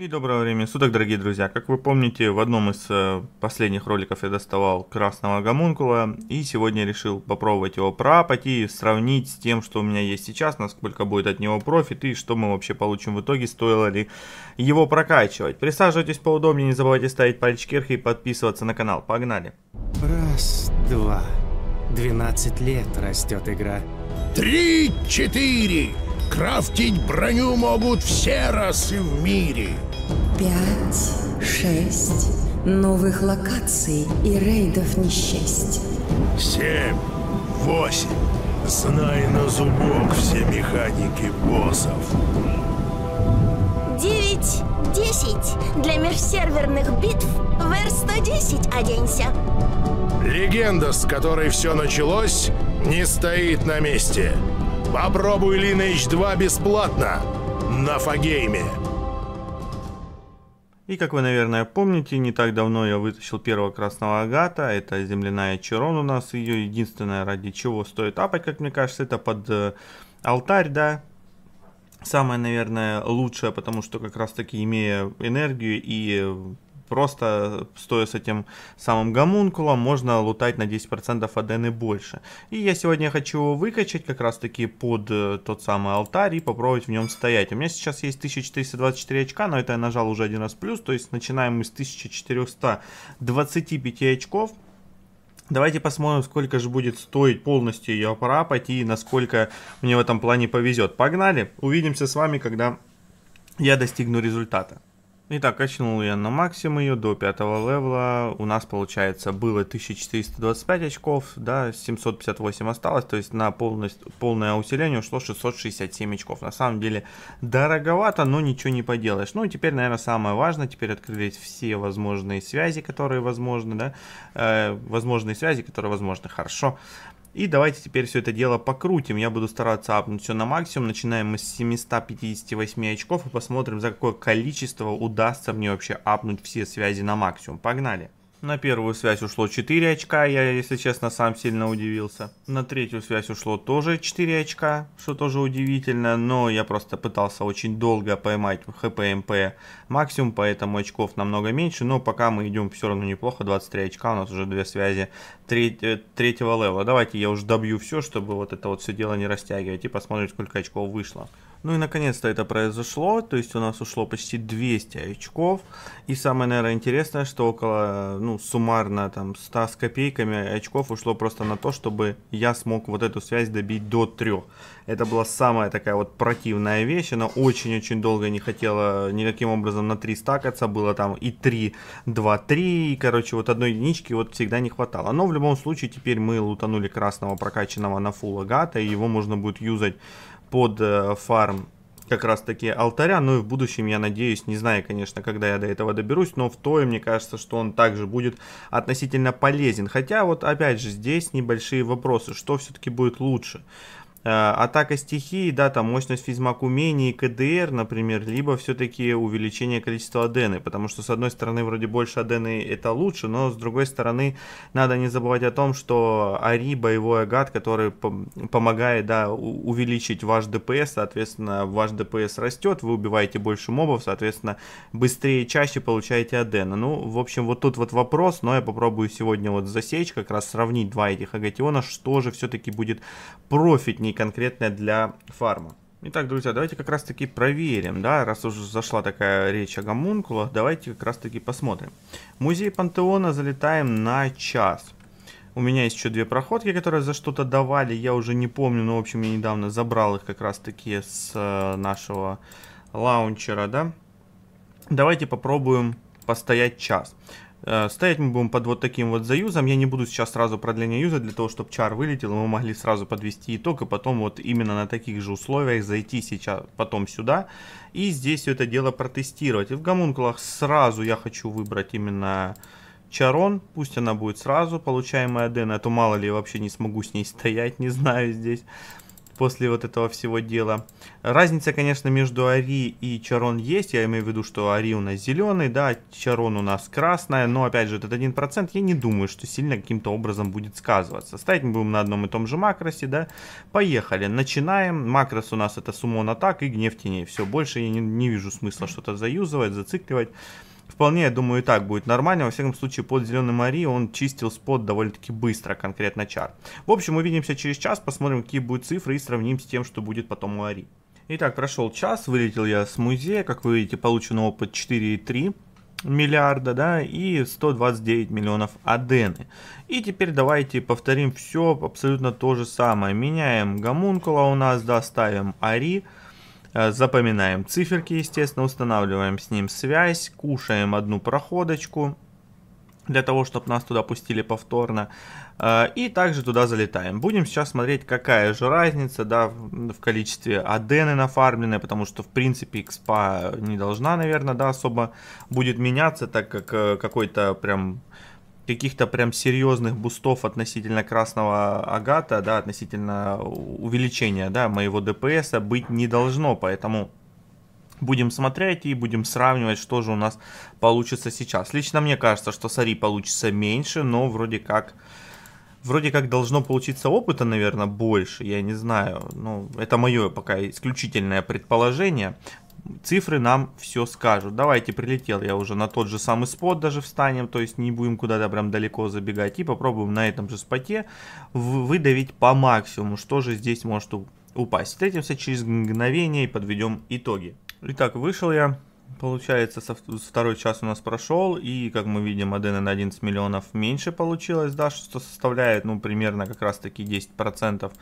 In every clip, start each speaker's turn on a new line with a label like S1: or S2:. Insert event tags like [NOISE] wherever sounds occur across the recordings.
S1: И доброго времени суток, дорогие друзья. Как вы помните, в одном из э, последних роликов я доставал красного гомункула. И сегодня решил попробовать его проапать и сравнить с тем, что у меня есть сейчас, насколько будет от него профит и что мы вообще получим в итоге, стоило ли его прокачивать. Присаживайтесь поудобнее, не забывайте ставить пальчики вверх и подписываться на канал. Погнали! Раз, два, двенадцать лет растет игра. Три, четыре! Скрафтить броню могут все расы в мире. Пять, шесть новых локаций и рейдов не счесть. Семь, восемь. Знай на зубок все механики боссов. Девять, десять. Для межсерверных битв в R110 оденься. Легенда, с которой все началось, не стоит на месте. Попробуй Lineage 2 бесплатно на Фагейме. И как вы, наверное, помните, не так давно я вытащил первого красного агата. Это земляная Черон у нас. Ее единственное, ради чего стоит апать, как мне кажется, это под э, алтарь, да. Самое, наверное, лучшее, потому что как раз таки имея энергию и э, просто э, стоя с этим самым гомункулом, можно лутать на 10% АДН и больше. И я сегодня хочу его выкачать как раз таки под э, тот самый алтарь и попробовать в нем стоять. У меня сейчас есть 1424 очка, но это я нажал уже один раз плюс, то есть начинаем мы с 1425 очков. Давайте посмотрим, сколько же будет стоить полностью ее парапать и насколько мне в этом плане повезет. Погнали, увидимся с вами, когда я достигну результата. Итак, качнул я на максимум ее до пятого левела. У нас, получается, было 1425 очков, да, 758 осталось. То есть на полность, полное усиление ушло 667 очков. На самом деле дороговато, но ничего не поделаешь. Ну и теперь, наверное, самое важное, теперь открылись все возможные связи, которые возможны, да, э, возможные связи, которые возможны. Хорошо. И давайте теперь все это дело покрутим. Я буду стараться апнуть все на максимум. Начинаем мы с 758 очков и посмотрим, за какое количество удастся мне вообще апнуть все связи на максимум. Погнали! На первую связь ушло 4 очка, я, если честно, сам сильно удивился. На третью связь ушло тоже 4 очка, что тоже удивительно, но я просто пытался очень долго поймать хпмп максимум, поэтому очков намного меньше, но пока мы идем все равно неплохо, 23 очка, у нас уже две связи треть, э, третьего левела. Давайте я уже добью все, чтобы вот это вот все дело не растягивать и посмотрим, сколько очков вышло. Ну и наконец-то это произошло, то есть у нас ушло почти 200 очков. И самое, наверное, интересное, что около, ну, суммарно там 100 с копейками очков ушло просто на то, чтобы я смог вот эту связь добить до 3. Это была самая такая вот противная вещь, она очень-очень долго не хотела никаким образом на 3 стакаться, было там и 3, 2, 3, и, короче, вот одной единички вот всегда не хватало. Но в любом случае теперь мы лутанули красного прокачанного на фул агата, и его можно будет юзать под э, фарм как раз таки алтаря, ну и в будущем, я надеюсь, не знаю, конечно, когда я до этого доберусь, но в то мне кажется, что он также будет относительно полезен. Хотя вот опять же здесь небольшие вопросы, что все-таки будет лучше? Э, атака стихии, да, там мощность физмак умений, КДР, например, либо все-таки увеличение количества адены, потому что, с одной стороны, вроде больше адены это лучше, но, с другой стороны, надо не забывать о том, что Ари, боевой агат, который помогает, да, увеличить ваш ДПС, соответственно, ваш ДПС растет, вы убиваете больше мобов, соответственно, быстрее и чаще получаете адена. Ну, в общем, вот тут вот вопрос, но я попробую сегодня вот засечь, как раз сравнить два этих агатиона, что же все-таки будет профитнее применении конкретно для фарма. Итак, друзья, давайте как раз таки проверим, да, раз уже зашла такая речь о гомункулах, давайте как раз таки посмотрим. В музей Пантеона залетаем на час. У меня есть еще две проходки, которые за что-то давали, я уже не помню, но в общем я недавно забрал их как раз таки с э, нашего лаунчера, да. Давайте попробуем постоять час. Э, стоять мы будем под вот таким вот заюзом. Я не буду сейчас сразу продление юза, для того, чтобы чар вылетел, мы могли сразу подвести итог, и потом вот именно на таких же условиях зайти сейчас потом сюда, и здесь все это дело протестировать. И в гомункулах сразу я хочу выбрать именно чарон, пусть она будет сразу получаемая Дэн, а то мало ли я вообще не смогу с ней [LAUGHS] стоять, не знаю здесь после вот этого всего дела. Разница, конечно, между Ари и Чарон есть. Я имею в виду, что Ари у нас зеленый, да, Чарон у нас красная. Но, опять же, этот 1% я не думаю, что сильно каким-то образом будет сказываться. Ставить мы будем на одном и том же макросе, да. Поехали. Начинаем. Макрос у нас это суммон атак и гнев теней. Все, больше я не, не вижу смысла что-то заюзывать, зацикливать. Вполне, я думаю, и так будет нормально. Во всяком случае, под Зеленой Марии он чистил спот довольно-таки быстро, конкретно чар. В общем, увидимся через час, посмотрим, какие будут цифры и сравним с тем, что будет потом у Ари. Итак, прошел час, вылетел я с музея. Как вы видите, получен опыт 4,3 миллиарда, да, и 129 миллионов адены. И теперь давайте повторим все абсолютно то же самое. Меняем гомункула у нас, да, ставим ари. Э, запоминаем циферки, естественно, устанавливаем с ним связь, кушаем одну проходочку для того, чтобы нас туда пустили повторно. Э, и также туда залетаем. Будем сейчас смотреть, какая же разница да, в количестве адены нафармленной, потому что, в принципе, экспа не должна, наверное, да, особо будет меняться, так как э, какой-то прям каких-то прям серьезных бустов относительно красного агата, да, относительно увеличения, да, моего ДПС быть не должно, поэтому будем смотреть и будем сравнивать, что же у нас получится сейчас. Лично мне кажется, что Сари получится меньше, но вроде как вроде как должно получиться опыта, наверное, больше, я не знаю. Ну, это мое пока исключительное предположение цифры нам все скажут. Давайте прилетел я уже на тот же самый спот даже встанем, то есть не будем куда-то прям далеко забегать. И попробуем на этом же споте выдавить по максимуму, что же здесь может упасть. Встретимся через мгновение и подведем итоги. Итак, вышел я. Получается, со второй час у нас прошел, и, как мы видим, Адена на 11 миллионов меньше получилось, да, что составляет, ну, примерно как раз-таки 10%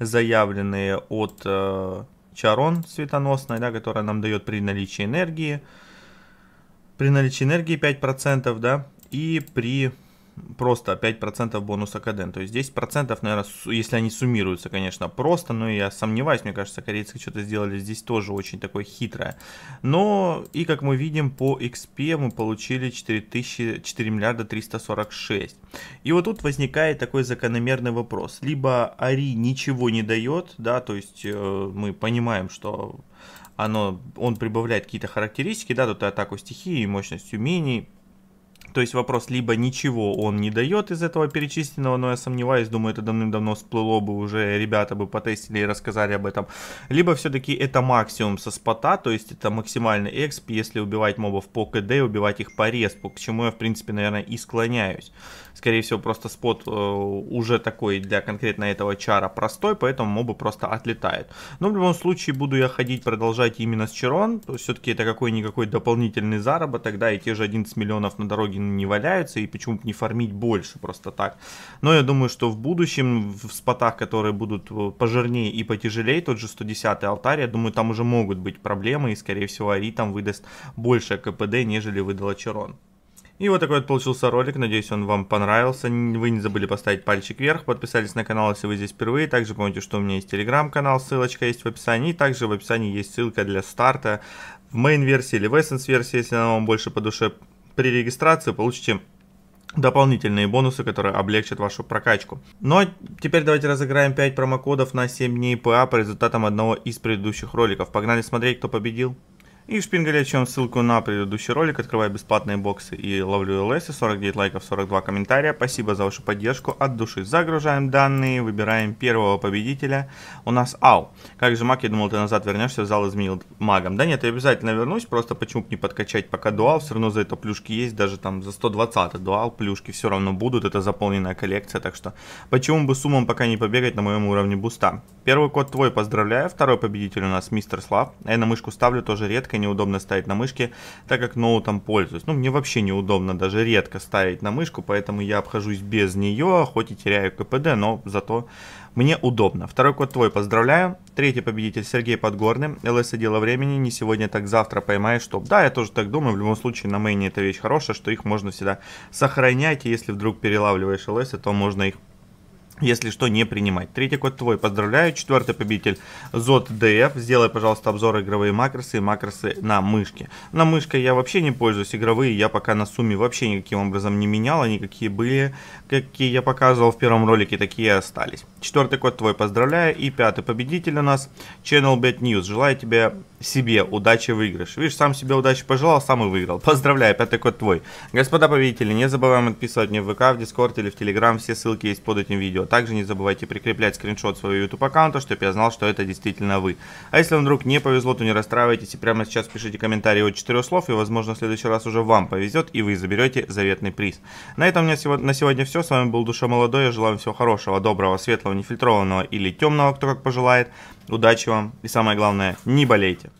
S1: заявленные от э, Чарон светоносная, да, которая нам дает при наличии энергии. При наличии энергии 5%, да, и при просто 5% бонуса КДН. То есть 10%, наверное, если они суммируются, конечно, просто, но я сомневаюсь, мне кажется, корейцы что-то сделали здесь тоже очень такое хитрое. Но и, как мы видим, по XP мы получили 4, тысячи, 4 миллиарда 346. И вот тут возникает такой закономерный вопрос. Либо Ари ничего не дает, да, то есть э, мы понимаем, что оно, он прибавляет какие-то характеристики, да, тут атаку стихии, мощность умений, то есть вопрос, либо ничего он не дает из этого перечисленного, но я сомневаюсь, думаю, это давным-давно всплыло бы уже, ребята бы потестили и рассказали об этом. Либо все-таки это максимум со спота, то есть это максимальный эксп, если убивать мобов по КД, убивать их по респу, к чему я, в принципе, наверное, и склоняюсь. Скорее всего, просто спот э, уже такой для конкретно этого чара простой, поэтому мобы просто отлетают. Но в любом случае буду я ходить, продолжать именно с чарон, все-таки это какой-никакой дополнительный заработок, да, и те же 11 миллионов на дороге не валяются, и почему бы не фармить больше просто так. Но я думаю, что в будущем, в спотах, которые будут э, пожирнее и потяжелее, тот же 110 алтарь, я думаю, там уже могут быть проблемы, и, скорее всего, Ари там выдаст больше КПД, нежели выдала Черон. И вот такой вот получился ролик, надеюсь он вам понравился, вы не забыли поставить пальчик вверх, подписались на канал, если вы здесь впервые, также помните, что у меня есть телеграм-канал, ссылочка есть в описании, и также в описании есть ссылка для старта в main-версии или в essence-версии, если она вам больше по душе при регистрации получите дополнительные бонусы, которые облегчат вашу прокачку. Но ну, а теперь давайте разыграем 5 промокодов на 7 дней ПА по результатам одного из предыдущих роликов. Погнали смотреть, кто победил. И в шпингале чем ссылку на предыдущий ролик, открываю бесплатные боксы и ловлю ЛС, 49 лайков, 42 комментария. Спасибо за вашу поддержку от души. Загружаем данные, выбираем первого победителя. У нас Ау. Как же маг, я думал, ты назад вернешься, в зал изменил магом. Да нет, я обязательно вернусь, просто почему бы не подкачать пока дуал, все равно за это плюшки есть, даже там за 120 дуал плюшки все равно будут, это заполненная коллекция, так что почему бы суммам пока не побегать на моем уровне буста. Первый код твой, поздравляю, второй победитель у нас Мистер Слав. Я на мышку ставлю тоже редко, мышкой, неудобно ставить на мышке, так как ноутом пользуюсь. Ну, мне вообще неудобно даже редко ставить на мышку, поэтому я обхожусь без нее, хоть и теряю КПД, но зато мне удобно. Второй код твой, поздравляю. Третий победитель Сергей Подгорный. ЛС и дело времени, не сегодня, так завтра поймаешь чтоб Да, я тоже так думаю, в любом случае на мейне это вещь хорошая, что их можно всегда сохранять, и если вдруг перелавливаешь ЛС, то можно их если что, не принимать. Третий код твой, поздравляю. Четвертый победитель Зод ДФ. Сделай, пожалуйста, обзор игровые макросы и макросы на мышке. На мышке я вообще не пользуюсь, игровые я пока на сумме вообще никаким образом не менял, они какие были, какие я показывал в первом ролике, такие и остались. Четвертый код твой, поздравляю. И пятый победитель у нас, Channel Bet News. Желаю тебе себе удачи выигрыш. Видишь, сам себе удачи пожелал, сам и выиграл. [LAUGHS] Поздравляю, пятый код твой. Господа победители, не забываем отписывать мне в ВК, в Дискорд или в Телеграм. Все ссылки есть под этим видео. Также не забывайте прикреплять скриншот своего YouTube аккаунта, чтобы я знал, что это действительно вы. А если вам вдруг не повезло, то не расстраивайтесь и прямо сейчас пишите комментарии от 4 слов, и возможно в следующий раз уже вам повезет, и вы заберете заветный приз. На этом у меня на сегодня все. С вами был Душа Молодой. Я желаю вам всего хорошего, доброго, светлого, нефильтрованного или темного, кто как пожелает. Удачи вам и самое главное, не болейте.